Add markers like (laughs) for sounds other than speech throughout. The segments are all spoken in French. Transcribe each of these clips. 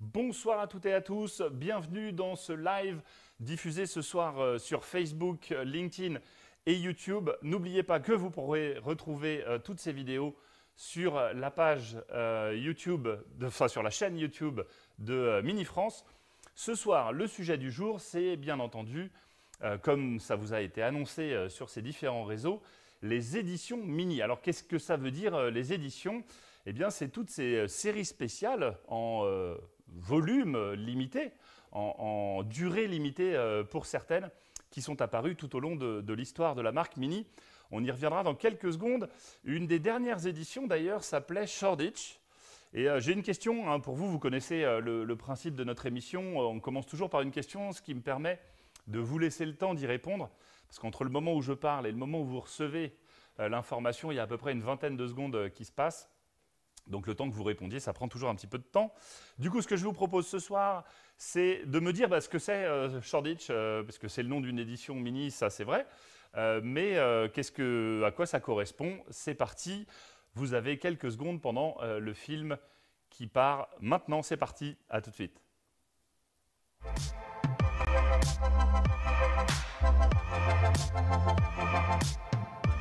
Bonsoir à toutes et à tous, bienvenue dans ce live diffusé ce soir euh, sur Facebook, euh, LinkedIn et YouTube. N'oubliez pas que vous pourrez retrouver euh, toutes ces vidéos sur la page YouTube, enfin sur la chaîne YouTube de Mini France. Ce soir, le sujet du jour, c'est bien entendu, comme ça vous a été annoncé sur ces différents réseaux, les éditions mini. Alors qu'est-ce que ça veut dire les éditions eh bien, c'est toutes ces séries spéciales en volume limité, en, durée limitée euh, pour certaines, qui sont apparues tout au long de, l'histoire de la marque Mini. On y reviendra dans quelques secondes. Une des dernières éditions, d'ailleurs, s'appelait Shoreditch. Et euh, j'ai une question hein, pour vous. Vous connaissez euh, le, principe de notre émission. on commence toujours par une question, ce qui me permet de vous laisser le temps d'y répondre. Parce qu'entre le moment où je parle et le moment où vous recevez l'information, il y a à peu près une vingtaine de secondes qui se passent. Donc le temps que vous répondiez, ça prend toujours un petit peu de temps. Du coup, ce que je vous propose ce soir, c'est de me dire bah, ce que c'est euh, Shoreditch, euh, parce que c'est le nom d'une édition mini, ça c'est vrai. Euh, mais qu'est-ce que, à quoi ça correspond C'est parti. Vous avez quelques secondes pendant le film qui part maintenant. C'est parti. À tout de suite.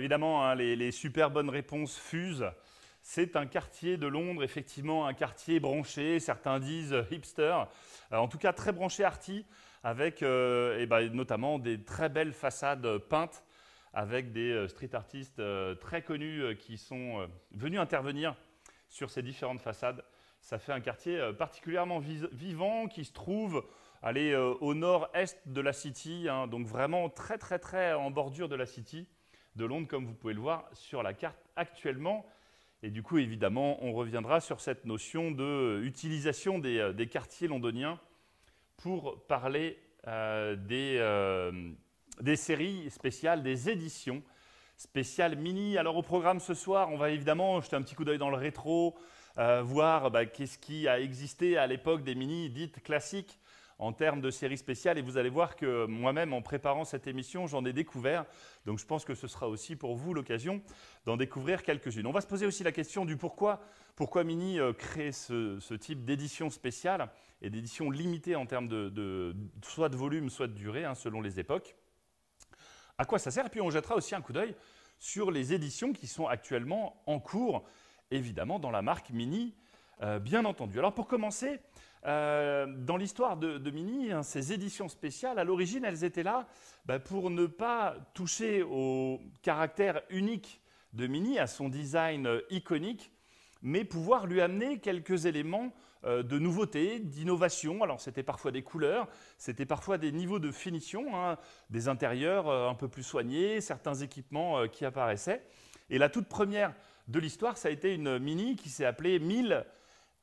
évidemment, hein, les, super bonnes réponses fusent. C'est un quartier de Londres, effectivement, un quartier branché, certains disent hipster, euh, en tout cas très branché arty, avec euh, ben, notamment des très belles façades peintes, avec des euh, street artistes très connus qui sont venus intervenir sur ces différentes façades. Ça fait un quartier particulièrement vivant qui se trouve au nord-est de la City, hein, donc vraiment très très très en bordure de la City de Londres, comme vous pouvez le voir sur la carte actuellement. Et du coup, évidemment, on reviendra sur cette notion d'utilisation de euh, des, euh, des, quartiers londoniens pour parler euh, des, des séries spéciales, des éditions spéciales mini. Alors au programme ce soir, on va évidemment jeter un petit coup d'œil dans le rétro, voir bah, qu'est-ce qui a existé à l'époque des mini dites classiques en termes de séries spéciales. Et vous allez voir que moi-même, en préparant cette émission, j'en ai découvert. Donc je pense que ce sera aussi pour vous l'occasion d'en découvrir quelques-unes. On va se poser aussi la question du pourquoi, pourquoi Mini euh, crée ce, type d'édition spéciale et d'édition limitée en termes de, soit de volume, soit de durée, hein, selon les époques. À quoi ça sert Et puis on jettera aussi un coup d'œil sur les éditions qui sont actuellement en cours, évidemment dans la marque Mini, euh, bien entendu. Alors pour commencer, euh, dans l'histoire de, Mini, hein, ces éditions spéciales, à l'origine, elles étaient là bah, pour ne pas toucher au caractère unique de Mini, à son design euh, iconique, mais pouvoir lui amener quelques éléments de nouveauté, d'innovation. Alors c'était parfois des couleurs, c'était parfois des niveaux de finition, hein, des intérieurs un peu plus soignés, certains équipements qui apparaissaient. Et la toute première de l'histoire, ça a été une Mini qui s'est appelée 1000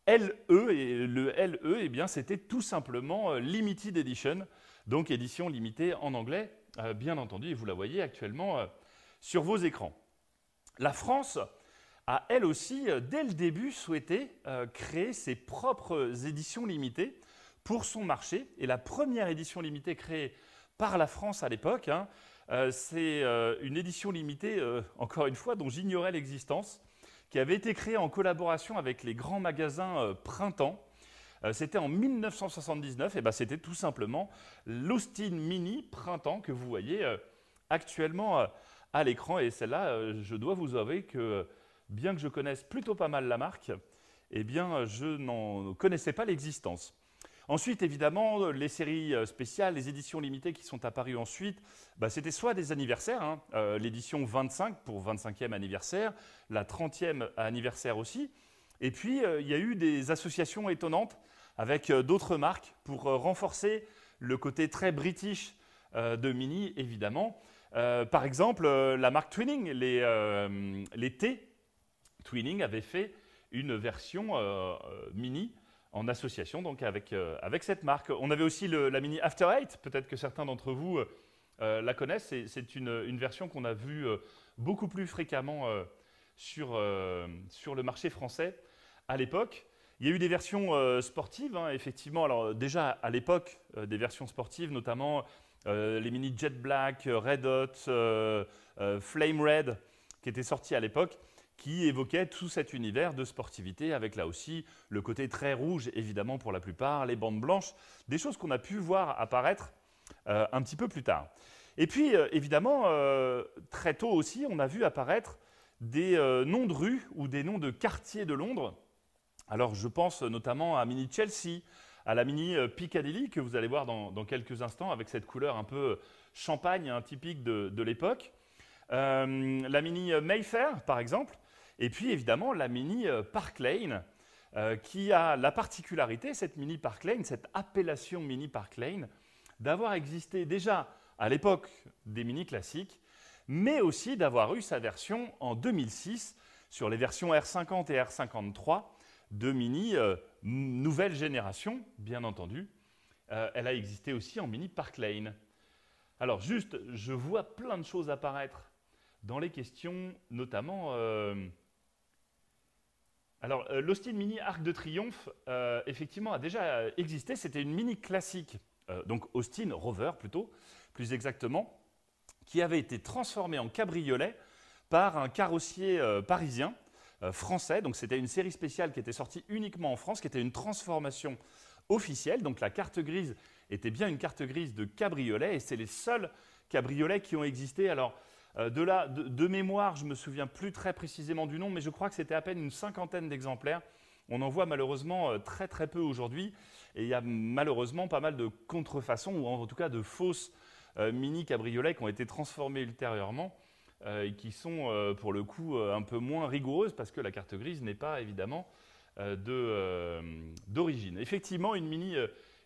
LE, et le LE, eh bien, c'était tout simplement euh, Limited Edition, donc édition limitée en anglais, euh, bien entendu, et vous la voyez actuellement euh, sur vos écrans. La France a, elle aussi, dès le début, souhaité créer ses propres éditions limitées pour son marché, et la première édition limitée créée par la France à l'époque, hein, c'est une édition limitée, encore une fois, dont j'ignorais l'existence, qui avait été créé en collaboration avec les grands magasins euh, Printemps. Euh, c'était en 1979, et ben c'était tout simplement l'Austin Mini Printemps que vous voyez euh, actuellement à l'écran. Et celle-là, je dois vous avouer que bien que je connaisse plutôt pas mal la marque, eh bien, je n'en connaissais pas l'existence. Ensuite, évidemment, les séries euh, spéciales, les éditions limitées qui sont apparues ensuite, bah, c'était soit des anniversaires, hein, euh, l'édition 25 pour 25e anniversaire, la 30e anniversaire aussi, et puis euh, il y a eu des associations étonnantes avec d'autres marques pour renforcer le côté très british de Mini, évidemment. par exemple, la marque Twinning, les, T, Twinning avait fait une version Mini en association donc avec, euh, avec cette marque. On avait aussi la Mini After Eight, peut-être que certains d'entre vous euh, euh, la connaissent. et C'est une, version qu'on a vue beaucoup plus fréquemment sur, sur le marché français à l'époque. Il y a eu des versions sportives, hein, effectivement. Alors déjà à l'époque, des versions sportives, notamment les Mini Jet Black, Red Hot, Flame Red, qui étaient sortis à l'époque qui évoquait tout cet univers de sportivité, avec là aussi le côté très rouge, évidemment pour la plupart, les bandes blanches, des choses qu'on a pu voir apparaître euh, un petit peu plus tard. Et puis, euh, évidemment, euh, très tôt aussi, on a vu apparaître des noms de rues ou des noms de quartiers de Londres. Alors, je pense notamment à Mini Chelsea, à la Mini Piccadilly, que vous allez voir dans, quelques instants, avec cette couleur un peu champagne, hein, typique de, de l'époque. la Mini Mayfair, par exemple. Et puis évidemment la Mini euh, Park Lane, euh, qui a la particularité, cette Mini Park Lane, cette appellation Mini Park Lane, d'avoir existé déjà à l'époque des Mini classiques, mais aussi d'avoir eu sa version en 2006 sur les versions R50 et R53 de Mini euh, nouvelle génération, bien entendu. elle a existé aussi en Mini Park Lane. Alors juste, je vois plein de choses apparaître dans les questions, notamment alors, euh, l'Austin Mini Arc de Triomphe, euh, effectivement, a déjà existé. C'était une Mini classique, euh, donc Austin Rover plutôt, plus exactement, qui avait été transformée en cabriolet par un carrossier parisien, français. Donc, c'était une série spéciale qui était sortie uniquement en France, qui était une transformation officielle. Donc, la carte grise était bien une carte grise de cabriolet et c'est les seuls cabriolets qui ont existé. Alors, euh, de, mémoire, je ne me souviens plus très précisément du nom, mais je crois que c'était à peine une cinquantaine d'exemplaires. On en voit malheureusement euh, très très peu aujourd'hui, et il y a malheureusement pas mal de contrefaçons, ou en tout cas de fausses euh, mini cabriolets qui ont été transformés ultérieurement, et qui sont pour le coup un peu moins rigoureuses, parce que la carte grise n'est pas évidemment d'origine. Effectivement, une mini,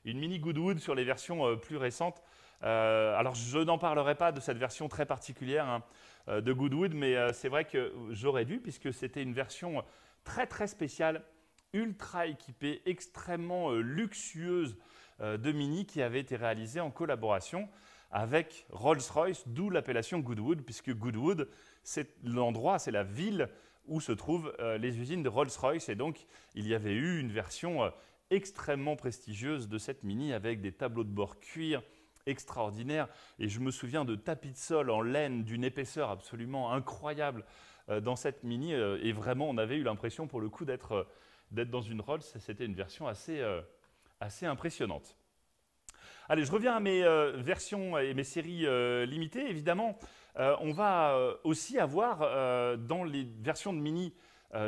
une mini Goodwood sur les versions plus récentes euh, alors, je n'en parlerai pas de cette version très particulière hein, euh, de Goodwood, mais euh, c'est vrai que j'aurais dû, puisque c'était une version très très spéciale, ultra équipée, extrêmement luxueuse de Mini qui avait été réalisée en collaboration avec Rolls-Royce, d'où l'appellation Goodwood, puisque Goodwood, c'est l'endroit, c'est la ville où se trouvent les usines de Rolls-Royce. Et donc, il y avait eu une version extrêmement prestigieuse de cette Mini avec des tableaux de bord cuir, extraordinaire. Et je me souviens de tapis de sol en laine d'une épaisseur absolument incroyable euh, dans cette mini. Euh, et vraiment, on avait eu l'impression, pour le coup, d'être euh, dans une Rolls. C'était une version assez, assez impressionnante. Allez, je reviens à mes versions et mes séries limitées. Évidemment, on va aussi avoir dans les versions de mini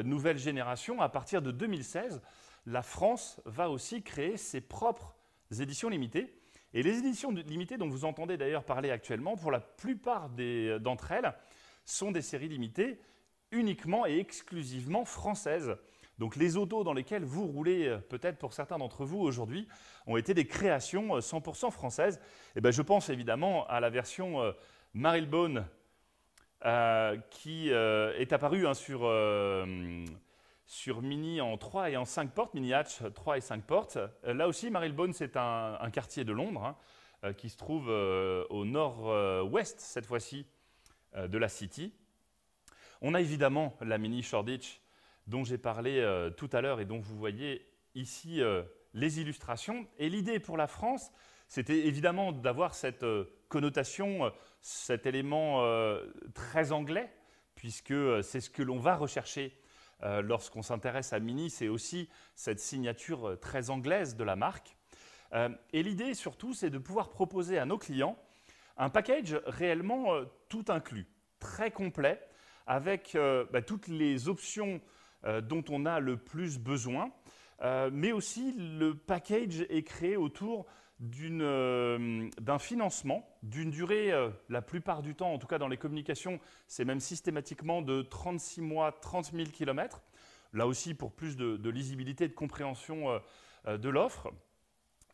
nouvelle génération, à partir de 2016, la France va aussi créer ses propres éditions limitées. Et les éditions limitées dont vous entendez d'ailleurs parler actuellement, pour la plupart euh, d'entre elles, sont des séries limitées uniquement et exclusivement françaises. Donc les autos dans lesquelles vous roulez, euh, peut-être pour certains d'entre vous aujourd'hui, ont été des créations 100% euh, françaises. Et eh ben, je pense évidemment à la version Marilbone qui est apparue hein, sur sur Mini en 3 et en 5 portes, Mini Hatch 3 euh, et 5 portes. Euh, là aussi, Marylebone, c'est un, quartier de Londres hein, euh, qui se trouve au nord-ouest, cette fois-ci, de la City. On a évidemment la Mini Shoreditch dont j'ai parlé tout à l'heure et dont vous voyez ici les illustrations. Et l'idée pour la France, c'était évidemment d'avoir cette connotation, cet élément très anglais, puisque c'est ce que l'on va rechercher euh, lorsqu'on s'intéresse à Mini, c'est aussi cette signature euh, très anglaise de la marque. Euh, et l'idée surtout, c'est de pouvoir proposer à nos clients un package réellement tout inclus, très complet, avec bah, toutes les options dont on a le plus besoin, mais aussi le package est créé autour euh, d'un financement d'une durée, euh, la plupart du temps, en tout cas dans les communications, c'est même systématiquement de 36 mois, 30 000 km. Là aussi, pour plus de, lisibilité et de compréhension euh, de l'offre,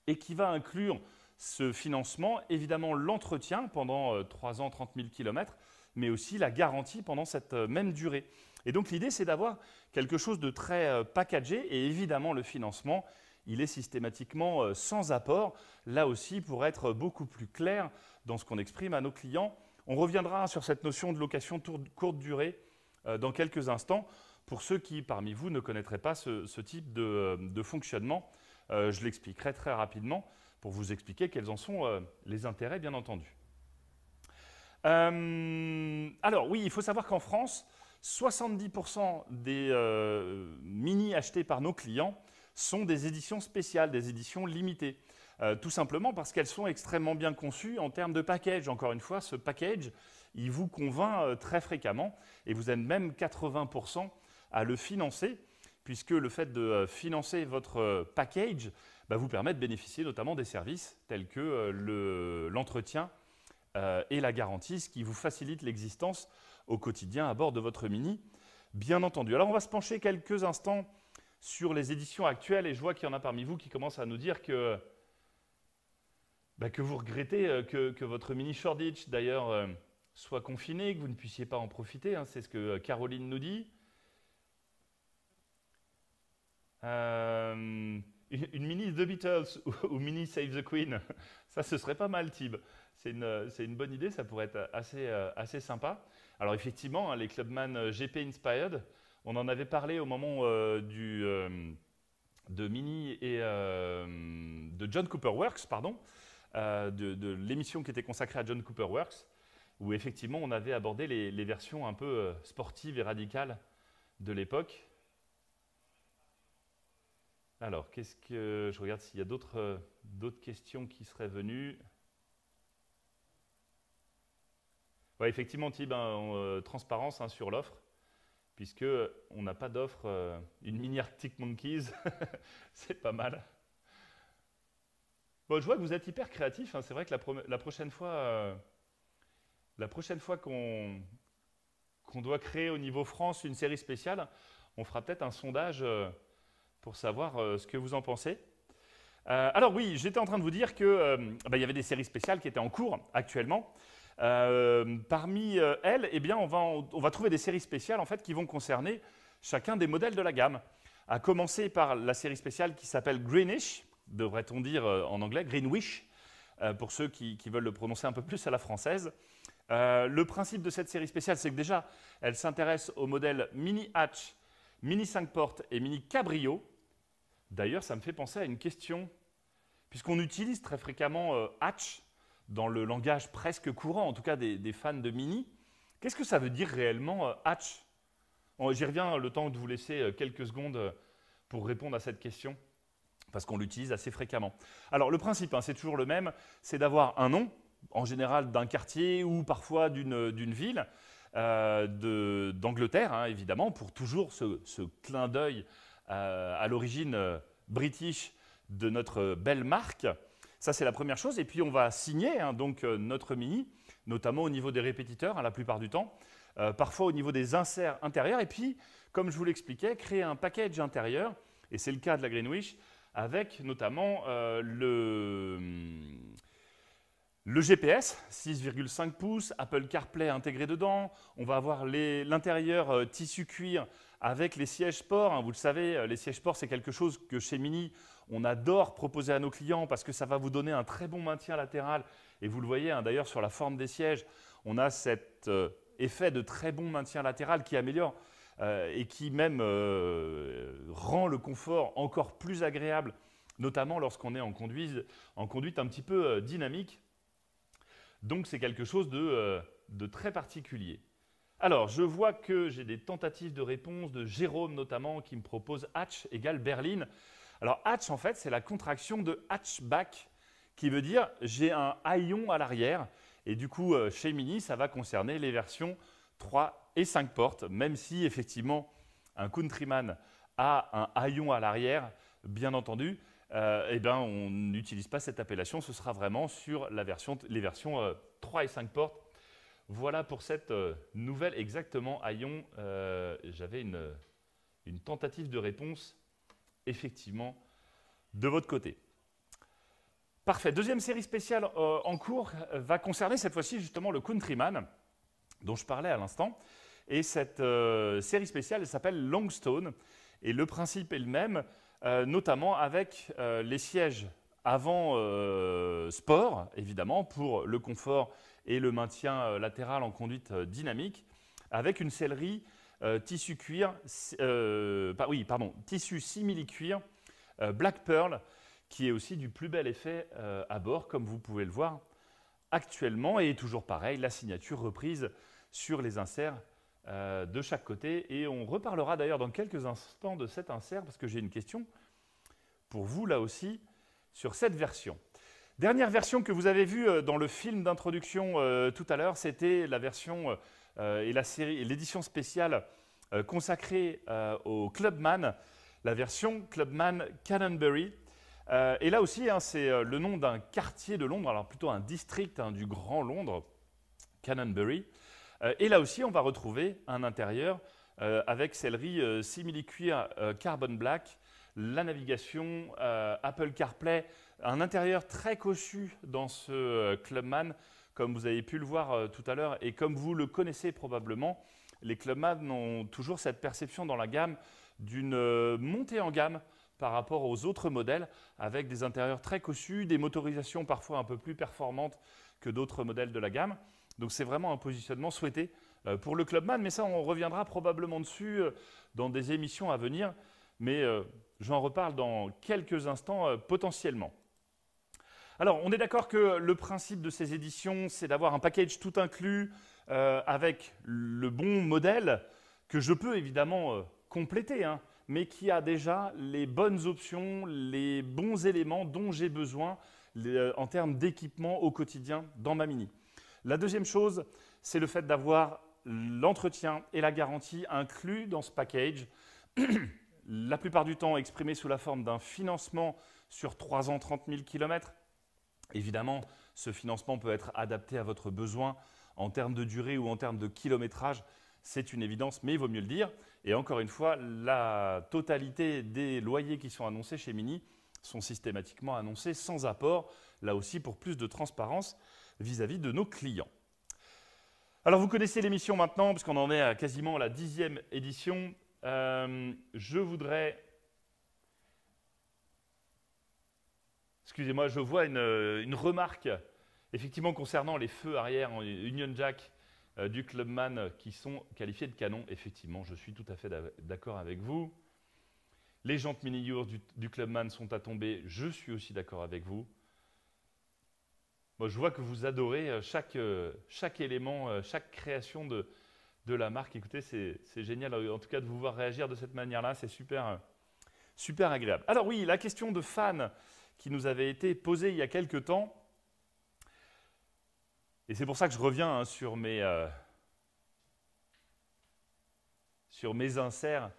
et qui va inclure ce financement, évidemment l'entretien pendant 3 ans, 30 000 km, mais aussi la garantie pendant cette même durée. Et donc l'idée, c'est d'avoir quelque chose de très packagé, et évidemment le financement il est systématiquement euh, sans apport, là aussi pour être beaucoup plus clair dans ce qu'on exprime à nos clients. On reviendra sur cette notion de location courte durée euh, dans quelques instants, pour ceux qui, parmi vous, ne connaîtraient pas ce, type de, euh, fonctionnement. Je l'expliquerai très rapidement pour vous expliquer quels en sont les intérêts, bien entendu. alors oui, il faut savoir qu'en France, 70% des mini achetés par nos clients sont des éditions spéciales, des éditions limitées. Euh, tout simplement parce qu'elles sont extrêmement bien conçues en termes de package. Encore une fois, ce package, il vous convainc euh, très fréquemment et vous aide même 80% à le financer, puisque le fait de euh, financer votre package bah, vous permet de bénéficier notamment des services tels que l'entretien et la garantie, ce qui vous facilite l'existence au quotidien à bord de votre Mini, bien entendu. Alors on va se pencher quelques instants sur les éditions actuelles, et je vois qu'il y en a parmi vous qui commencent à nous dire que, bah, que vous regrettez euh, que, votre mini Shoreditch, d'ailleurs, euh, soit confiné, que vous ne puissiez pas en profiter. Hein, c'est ce que euh, Caroline nous dit. une, mini The Beatles (laughs) ou, mini Save the Queen, (laughs) ça ce serait pas mal, Tib. C'est une, une, bonne idée, ça pourrait être assez, assez sympa. Alors effectivement, hein, les Clubman GP Inspired, on en avait parlé au moment euh, du, euh, de Mini et euh, de John Cooper Works, pardon, de, l'émission qui était consacrée à John Cooper Works, où effectivement on avait abordé les, versions un peu sportives et radicales de l'époque. Alors, qu'est-ce que je regarde s'il y a d'autres questions qui seraient venues. effectivement, Thib, hein, transparence hein, sur l'offre puisque on n'a pas d'offre, euh, une mini Arctic Monkeys, (laughs) c'est pas mal. Bon, je vois que vous êtes hyper créatif, hein. c'est vrai que la, prochaine fois, la prochaine fois euh, qu'on doit créer au niveau France une série spéciale, on fera peut-être un sondage euh, pour savoir ce que vous en pensez. alors oui, j'étais en train de vous dire qu'il bah, il y avait des séries spéciales qui étaient en cours actuellement. Euh, parmi euh, elles, eh bien, on, va trouver des séries spéciales en fait, qui vont concerner chacun des modèles de la gamme. À commencer par la série spéciale qui s'appelle Greenish, devrait-on dire euh, en anglais, Greenwish, pour ceux qui, veulent le prononcer un peu plus à la française. le principe de cette série spéciale, c'est que déjà, elle s'intéresse aux modèles mini hatch, mini 5 portes et mini cabrio. D'ailleurs, ça me fait penser à une question, puisqu'on utilise très fréquemment hatch dans le langage presque courant, en tout cas des, fans de Mini. Qu'est-ce que ça veut dire réellement euh, hatch J'y reviens le temps de vous laisser euh, quelques secondes euh, pour répondre à cette question, parce qu'on l'utilise assez fréquemment. Alors le principe, hein, c'est toujours le même, c'est d'avoir un nom, en général d'un quartier ou parfois d'une ville d'Angleterre, hein, évidemment, pour toujours ce, clin d'œil à l'origine british de notre belle marque. Ça, c'est la première chose. Et puis, on va signer hein, donc, euh, notre mini, notamment au niveau des répétiteurs, hein, la plupart du temps, euh, parfois au niveau des inserts intérieurs. Et puis, comme je vous l'expliquais, créer un package intérieur, et c'est le cas de la Greenwich, avec notamment euh, le, hum, GPS, 6,5 pouces, Apple CarPlay intégré dedans. On va avoir l'intérieur tissu cuir avec les sièges sport, hein. Vous le savez, euh, les sièges sport, c'est quelque chose que chez Mini, on adore proposer à nos clients parce que ça va vous donner un très bon maintien latéral. Et vous le voyez hein, d'ailleurs sur la forme des sièges, on a cet euh, effet de très bon maintien latéral qui améliore euh, et qui même rend le confort encore plus agréable, notamment lorsqu'on est en conduite, un petit peu dynamique. Donc c'est quelque chose de très particulier. Alors, je vois que j'ai des tentatives de réponse de Jérôme notamment qui me propose hatch égale berline. Alors, hatch en fait, c'est la contraction de hatchback qui veut dire j'ai un haillon à l'arrière. Et du coup, euh, chez Mini, ça va concerner les versions 3 et 5 portes, même si effectivement un Countryman a un haillon à l'arrière, bien entendu. Euh, eh ben, on n'utilise pas cette appellation, ce sera vraiment sur la version, les versions 3 euh, et 5 portes voilà pour cette euh, nouvelle exactement à euh, J'avais une, tentative de réponse, effectivement, de votre côté. Parfait. Deuxième série spéciale euh, en cours va concerner cette fois-ci justement le Countryman, dont je parlais à l'instant. Et cette série spéciale s'appelle Longstone. Et le principe est le même, notamment avec les sièges avant euh, sport, évidemment, pour le confort et le maintien euh, latéral en conduite euh, dynamique, avec une sellerie tissu cuir, oui, pardon, tissu simili-cuir Black Pearl, qui est aussi du plus bel effet à bord, comme vous pouvez le voir actuellement. Et toujours pareil, la signature reprise sur les inserts de chaque côté. Et on reparlera d'ailleurs dans quelques instants de cet insert, parce que j'ai une question pour vous là aussi sur cette version. Dernière version que vous avez vue euh, dans le film d'introduction euh, tout à l'heure, c'était la version euh, et la série l'édition spéciale consacrée au Clubman, la version Clubman Canonbury. et là aussi, hein, c'est le nom d'un quartier de Londres, alors plutôt un district hein, du Grand Londres, Canonbury. et là aussi, on va retrouver un intérieur avec sellerie simili-cuir carbon black la navigation, euh, Apple CarPlay, un intérieur très cossu dans ce euh, Clubman, comme vous avez pu le voir euh, tout à l'heure et comme vous le connaissez probablement. Les Clubman ont toujours cette perception dans la gamme d'une montée en gamme par rapport aux autres modèles, avec des intérieurs très cossus, des motorisations parfois un peu plus performantes que d'autres modèles de la gamme. Donc c'est vraiment un positionnement souhaité pour le Clubman, mais ça on reviendra probablement dessus dans des émissions à venir. Mais J'en reparle dans quelques instants euh, potentiellement. Alors, on est d'accord que le principe de ces éditions, c'est d'avoir un package tout inclus euh, avec le bon modèle que je peux évidemment euh, compléter, hein, mais qui a déjà les bonnes options, les bons éléments dont j'ai besoin en termes d'équipement au quotidien dans ma mini. La deuxième chose, c'est le fait d'avoir l'entretien et la garantie inclus dans ce package. (clears throat) la plupart du temps exprimé sous la forme d'un financement sur 3 ans 30 000 km. Évidemment, ce financement peut être adapté à votre besoin en termes de durée ou en termes de kilométrage. C'est une évidence, mais il vaut mieux le dire. Et encore une fois, la totalité des loyers qui sont annoncés chez Mini sont systématiquement annoncés sans apport, là aussi pour plus de transparence vis-à-vis de nos clients. Alors vous connaissez l'émission maintenant, puisqu'on en est à quasiment la dixième édition. Euh, je voudrais... Excusez-moi, je vois euh, une, remarque, effectivement, concernant les feux arrière en Union Jack euh, du Clubman qui sont qualifiés de canon. Effectivement, je suis tout à fait d'accord avec vous. Les jantes mini yours du, Clubman sont à tomber. Je suis aussi d'accord avec vous. Moi, je vois que vous adorez chaque, chaque élément, chaque création de, de la marque. Écoutez, c'est génial euh, en tout cas de vous voir réagir de cette manière-là. C'est super, euh, super agréable. Alors oui, la question de fan qui nous avait été posée il y a quelques temps. Et c'est pour ça que je reviens hein, sur, mes, euh, sur mes inserts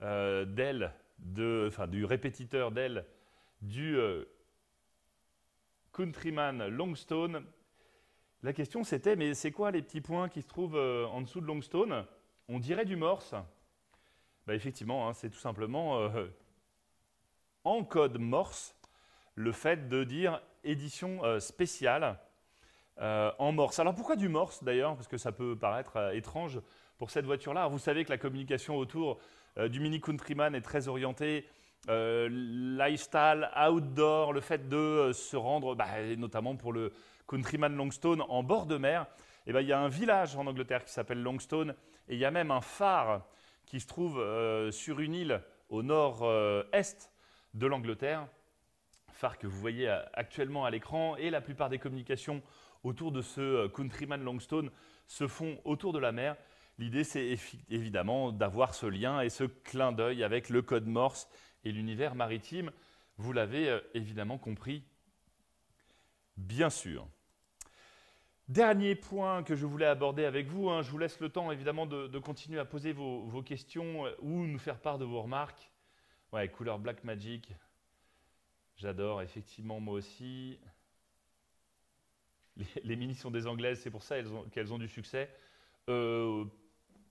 d'aile, de, enfin, du répétiteur d'aile du Countryman Longstone la question c'était, mais c'est quoi les petits points qui se trouvent euh, en dessous de Longstone On dirait du morse. Bah, effectivement, hein, c'est tout simplement euh, en code morse le fait de dire édition euh, spéciale en morse. Alors pourquoi du morse d'ailleurs Parce que ça peut paraître étrange pour cette voiture-là. Vous savez que la communication autour du Mini Countryman est très orientée lifestyle, outdoor, le fait de se rendre, bah, notamment pour le, Countryman Longstone en bord de mer, eh ben, il y a un village en Angleterre qui s'appelle Longstone et il y a même un phare qui se trouve euh, sur une île au nord-est de l'Angleterre, phare que vous voyez euh, actuellement à l'écran et la plupart des communications autour de ce euh, Countryman Longstone se font autour de la mer. L'idée, c'est évidemment d'avoir ce lien et ce clin d'œil avec le code Morse et l'univers maritime. Vous l'avez évidemment compris, bien sûr. Dernier point que je voulais aborder avec vous, hein, je vous laisse le temps évidemment de, continuer à poser vos, questions euh, ou nous faire part de vos remarques. Ouais, couleur Black Magic, j'adore, effectivement, moi aussi. Les, les minis sont des anglaises, c'est pour ça qu'elles ont, du succès. Euh,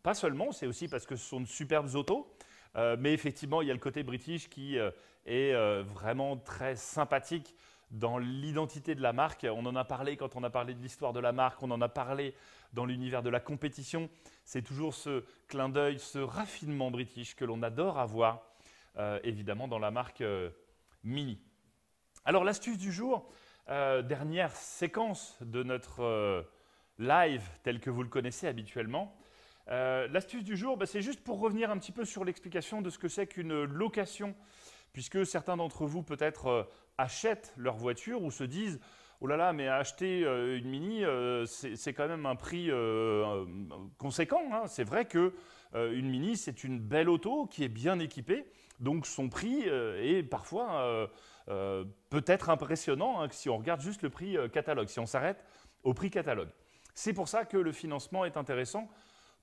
pas seulement, c'est aussi parce que ce sont de superbes autos. Euh, mais effectivement, il y a le côté british qui est vraiment très sympathique dans l'identité de la marque. On en a parlé quand on a parlé de l'histoire de la marque, on en a parlé dans l'univers de la compétition. C'est toujours ce clin d'œil, ce raffinement british que l'on adore avoir, euh, évidemment, dans la marque euh, Mini. Alors l'astuce du jour, euh, dernière séquence de notre live tel que vous le connaissez habituellement. l'astuce du jour, bah, c'est juste pour revenir un petit peu sur l'explication de ce que c'est qu'une location puisque certains d'entre vous peut-être euh, achètent leur voiture ou se disent oh là là, mais acheter euh, une mini, euh, c'est quand même un prix conséquent. Hein. C'est vrai que une mini, c'est une belle auto qui est bien équipée, donc son prix est parfois peut-être impressionnant hein, si on regarde juste le prix catalogue, si on s'arrête au prix catalogue. C'est pour ça que le financement est intéressant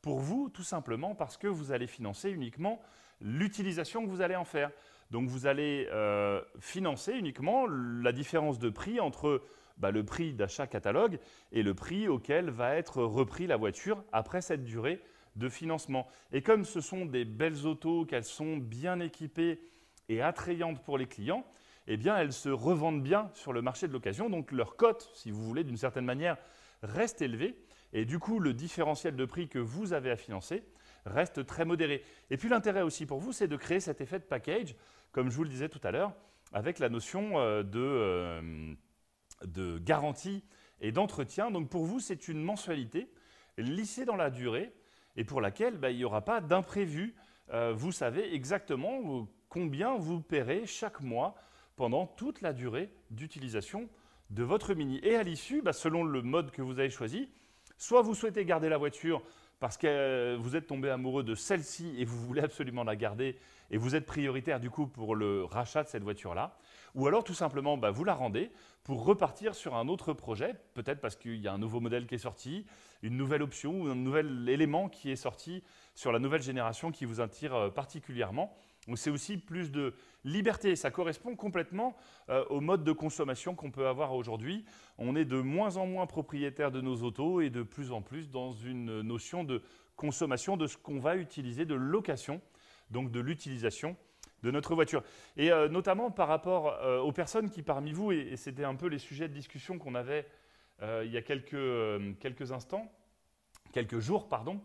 pour vous, tout simplement parce que vous allez financer uniquement l'utilisation que vous allez en faire. Donc vous allez euh, financer uniquement la différence de prix entre bah, le prix d'achat catalogue et le prix auquel va être repris la voiture après cette durée de financement. Et comme ce sont des belles autos, qu'elles sont bien équipées et attrayantes pour les clients, eh bien elles se revendent bien sur le marché de l'occasion, donc leur cote, si vous voulez, d'une certaine manière, reste élevée. Et du coup, le différentiel de prix que vous avez à financer reste très modéré. Et puis l'intérêt aussi pour vous, c'est de créer cet effet de package, comme je vous le disais tout à l'heure, avec la notion euh, de, euh, de garantie et d'entretien. Donc pour vous, c'est une mensualité lissée dans la durée et pour laquelle bah, il n'y aura pas d'imprévu. Euh, vous savez exactement combien vous paierez chaque mois pendant toute la durée d'utilisation de votre Mini. Et à l'issue, bah, selon le mode que vous avez choisi, Soit vous souhaitez garder la voiture parce que euh, vous êtes tombé amoureux de celle-ci et vous voulez absolument la garder et vous êtes prioritaire du coup pour le rachat de cette voiture-là. Ou alors tout simplement, bah, vous la rendez pour repartir sur un autre projet, peut-être parce qu'il y a un nouveau modèle qui est sorti, une nouvelle option ou un nouvel élément qui est sorti sur la nouvelle génération qui vous attire euh, particulièrement c'est aussi plus de liberté. Ça correspond complètement euh, au mode de consommation qu'on peut avoir aujourd'hui. On est de moins en moins propriétaire de nos autos et de plus en plus dans une notion de consommation de ce qu'on va utiliser, de location, donc de l'utilisation de notre voiture. Et euh, notamment par rapport euh, aux personnes qui parmi vous, et, c'était un peu les sujets de discussion qu'on avait il y a quelques instants, quelques jours, pardon,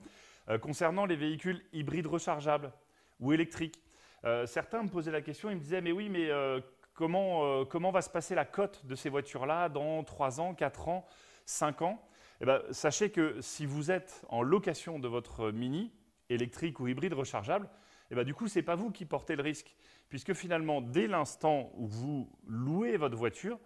concernant les véhicules hybrides rechargeables ou électriques. Euh, certains me posaient la question, ils me disaient, mais oui, mais euh, comment, euh, comment va se passer la cote de ces voitures-là dans 3 ans, 4 ans, 5 ans eh bien, Sachez que si vous êtes en location de votre Mini, électrique ou hybride rechargeable, eh bien, du coup, ce n'est pas vous qui portez le risque, puisque finalement, dès l'instant où vous louez votre voiture,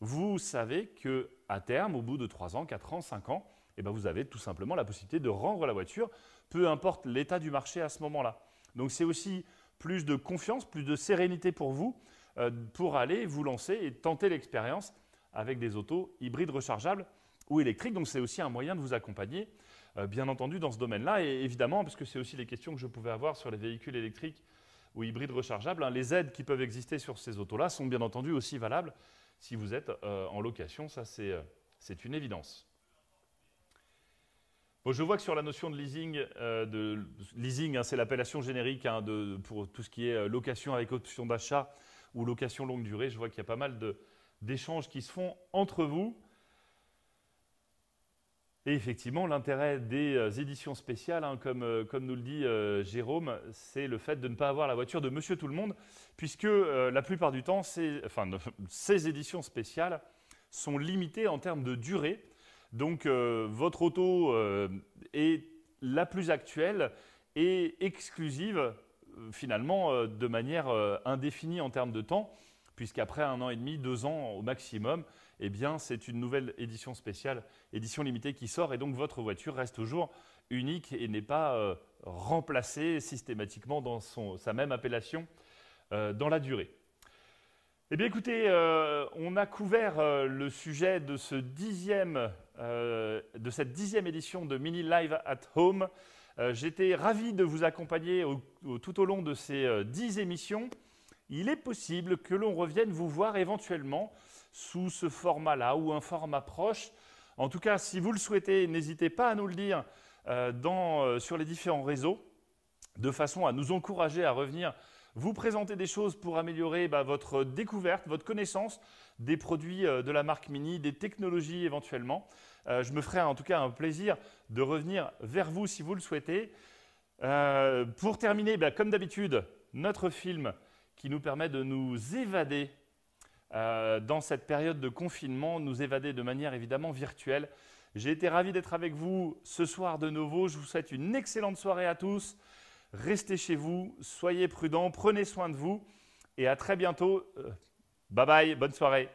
vous savez que à terme, au bout de 3 ans, 4 ans, 5 ans, eh bien, vous avez tout simplement la possibilité de rendre la voiture, peu importe l'état du marché à ce moment-là. Donc c'est aussi plus de confiance, plus de sérénité pour vous euh, pour aller vous lancer et tenter l'expérience avec des autos hybrides rechargeables ou électriques. Donc c'est aussi un moyen de vous accompagner, euh, bien entendu, dans ce domaine-là. Et évidemment, parce que c'est aussi les questions que je pouvais avoir sur les véhicules électriques ou hybrides rechargeables, hein, les aides qui peuvent exister sur ces autos-là sont bien entendu aussi valables si vous êtes euh, en location. Ça, c'est une évidence je vois que sur la notion de leasing, euh, de, leasing hein, c'est l'appellation générique hein, pour tout ce qui est euh, location avec option d'achat ou location longue durée. Je vois qu'il y a pas mal d'échanges qui se font entre vous. Et effectivement, l'intérêt des euh, éditions spéciales, hein, comme, nous le dit Jérôme, c'est le fait de ne pas avoir la voiture de Monsieur Tout le Monde, puisque la plupart du temps, (laughs) ces éditions spéciales sont limitées en termes de durée donc euh, votre auto euh, est la plus actuelle et exclusive euh, finalement de manière indéfinie en termes de temps, puisqu'après un an et demi, deux ans au maximum, eh bien c'est une nouvelle édition spéciale, édition limitée qui sort, et donc votre voiture reste toujours unique et n'est pas remplacée systématiquement dans son, sa même appellation dans la durée. Eh bien écoutez, euh, on a couvert euh, le sujet euh, de, cette dixième édition de Mini Live at Home. J'étais ravi de vous accompagner tout au long de ces dix émissions. Il est possible que l'on revienne vous voir éventuellement sous ce format-là ou un format proche. En tout cas, si vous le souhaitez, n'hésitez pas à nous le dire sur les différents réseaux, de façon à nous encourager à revenir vous présenter des choses pour améliorer bah, votre découverte, votre connaissance des produits euh, de la marque Mini, des technologies éventuellement. Euh, je me ferai en tout cas un plaisir de revenir vers vous si vous le souhaitez. Euh, pour terminer, bah, comme d'habitude, notre film qui nous permet de nous évader dans cette période de confinement, nous évader de manière évidemment virtuelle. J'ai été ravi d'être avec vous ce soir de nouveau. Je vous souhaite une excellente soirée à tous. Restez chez vous, soyez prudents, prenez soin de vous et à très bientôt. Euh, bye bye, bonne soirée.